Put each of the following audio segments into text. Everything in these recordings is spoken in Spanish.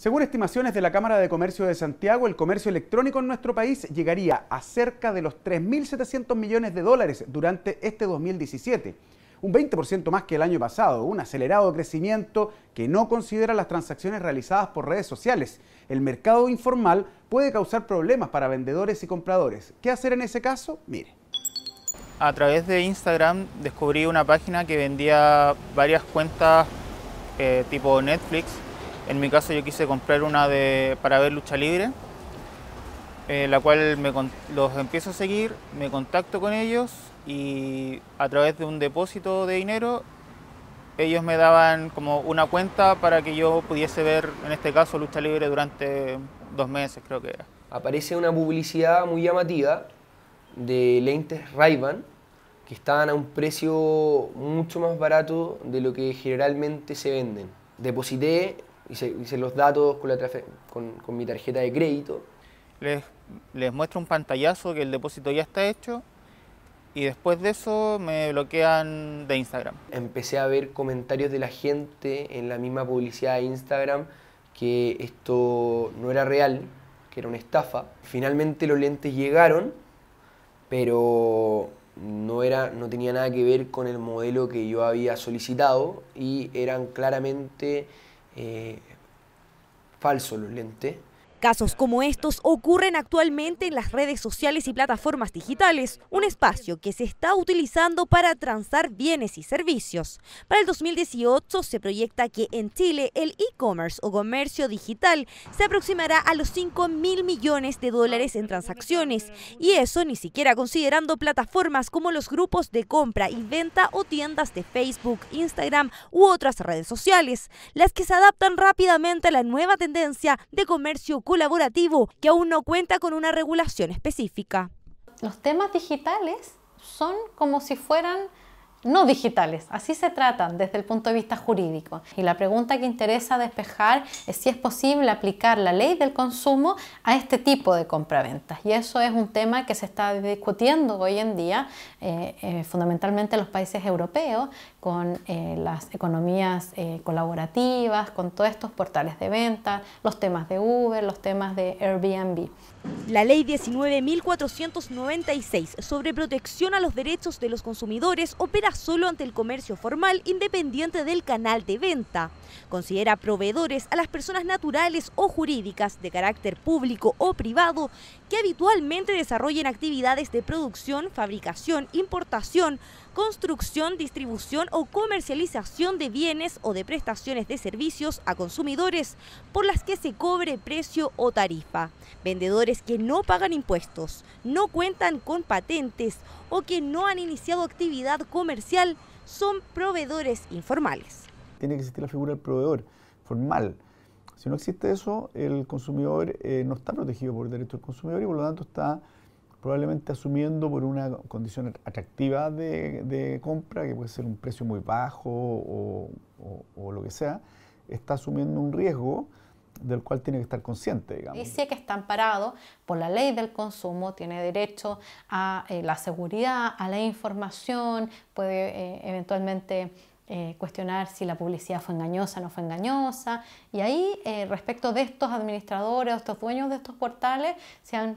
Según estimaciones de la Cámara de Comercio de Santiago, el comercio electrónico en nuestro país llegaría a cerca de los 3.700 millones de dólares durante este 2017, un 20% más que el año pasado, un acelerado crecimiento que no considera las transacciones realizadas por redes sociales. El mercado informal puede causar problemas para vendedores y compradores. ¿Qué hacer en ese caso? Mire. A través de Instagram descubrí una página que vendía varias cuentas eh, tipo Netflix en mi caso yo quise comprar una de, para ver lucha libre, eh, la cual los empiezo a seguir, me contacto con ellos y a través de un depósito de dinero ellos me daban como una cuenta para que yo pudiese ver, en este caso, lucha libre durante dos meses, creo que era. Aparece una publicidad muy llamativa de lentes ray que estaban a un precio mucho más barato de lo que generalmente se venden. Deposité hice, hice los datos con, con, mi tarjeta de crédito. Les, les muestro un pantallazo que el depósito ya está hecho y después de eso me bloquean de Instagram. Empecé a ver comentarios de la gente en la misma publicidad de Instagram que esto no era real, que era una estafa. Finalmente los lentes llegaron, pero no, era, no tenía nada que ver con el modelo que yo había solicitado y eran claramente eh, falso lente. Casos como estos ocurren actualmente en las redes sociales y plataformas digitales, un espacio que se está utilizando para transar bienes y servicios. Para el 2018 se proyecta que en Chile el e-commerce o comercio digital se aproximará a los 5 mil millones de dólares en transacciones, y eso ni siquiera considerando plataformas como los grupos de compra y venta o tiendas de Facebook, Instagram u otras redes sociales, las que se adaptan rápidamente a la nueva tendencia de comercio colaborativo que aún no cuenta con una regulación específica. Los temas digitales son como si fueran no digitales. Así se tratan desde el punto de vista jurídico. Y la pregunta que interesa despejar es si es posible aplicar la ley del consumo a este tipo de compraventas. Y eso es un tema que se está discutiendo hoy en día, eh, eh, fundamentalmente en los países europeos, con eh, las economías colaborativas, con todos estos portales de venta, los temas de Uber, los temas de Airbnb. La ley 19.496 sobre protección a los derechos de los consumidores opera solo ante el comercio formal independiente del canal de venta. Considera proveedores a las personas naturales o jurídicas de carácter público o privado que habitualmente desarrollen actividades de producción, fabricación, importación, construcción, distribución o comercialización de bienes o de prestaciones de servicios a consumidores por las que se cobre precio o tarifa. Vendedores que no pagan impuestos, no cuentan con patentes o que no han iniciado actividad comercial son proveedores informales. Tiene que existir la figura del proveedor formal. Si no existe eso, el consumidor eh, no está protegido por el derecho del consumidor y por lo tanto está probablemente asumiendo por una condición atractiva de, compra, que puede ser un precio muy bajo o lo que sea, está asumiendo un riesgo del cual tiene que estar consciente, digamos. Y que está amparado por la ley del consumo, tiene derecho a eh, la seguridad, a la información, puede eh, eventualmente eh, cuestionar si la publicidad fue engañosa o no fue engañosa. Y ahí, respecto de estos administradores, estos dueños de estos portales, se han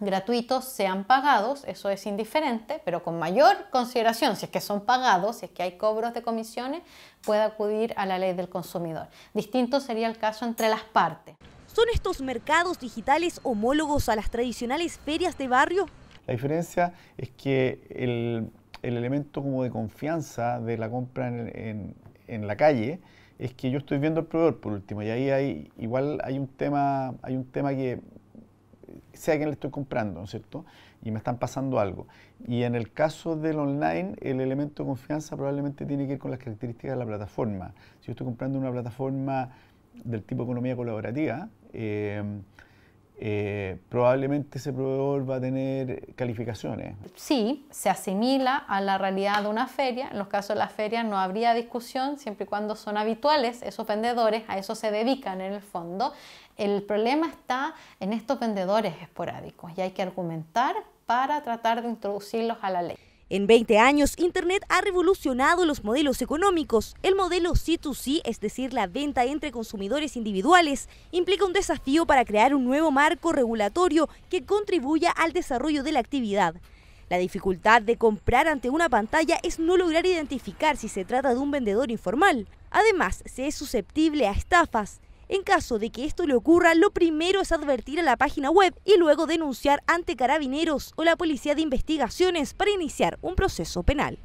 gratuitos sean pagados, eso es indiferente, pero con mayor consideración, si es que son pagados, si es que hay cobros de comisiones, puede acudir a la ley del consumidor. Distinto sería el caso entre las partes. ¿Son estos mercados digitales homólogos a las tradicionales ferias de barrio? La diferencia es que el, elemento como de confianza de la compra en, la calle es que yo estoy viendo al proveedor por último y ahí hay igual hay un tema hay un tema que sé a le estoy comprando, ¿no es cierto? Y me están pasando algo. Y en el caso del online, el elemento de confianza probablemente tiene que ver con las características de la plataforma. Si yo estoy comprando una plataforma del tipo economía colaborativa, eh, eh, probablemente ese proveedor va a tener calificaciones. Sí, se asimila a la realidad de una feria. En los casos de las ferias no habría discusión siempre y cuando son habituales esos vendedores, a eso se dedican en el fondo. El problema está en estos vendedores esporádicos y hay que argumentar para tratar de introducirlos a la ley. En 20 años, Internet ha revolucionado los modelos económicos. El modelo C2C, es decir, la venta entre consumidores individuales, implica un desafío para crear un nuevo marco regulatorio que contribuya al desarrollo de la actividad. La dificultad de comprar ante una pantalla es no lograr identificar si se trata de un vendedor informal. Además, se es susceptible a estafas. En caso de que esto le ocurra, lo primero es advertir a la página web y luego denunciar ante carabineros o la policía de investigaciones para iniciar un proceso penal.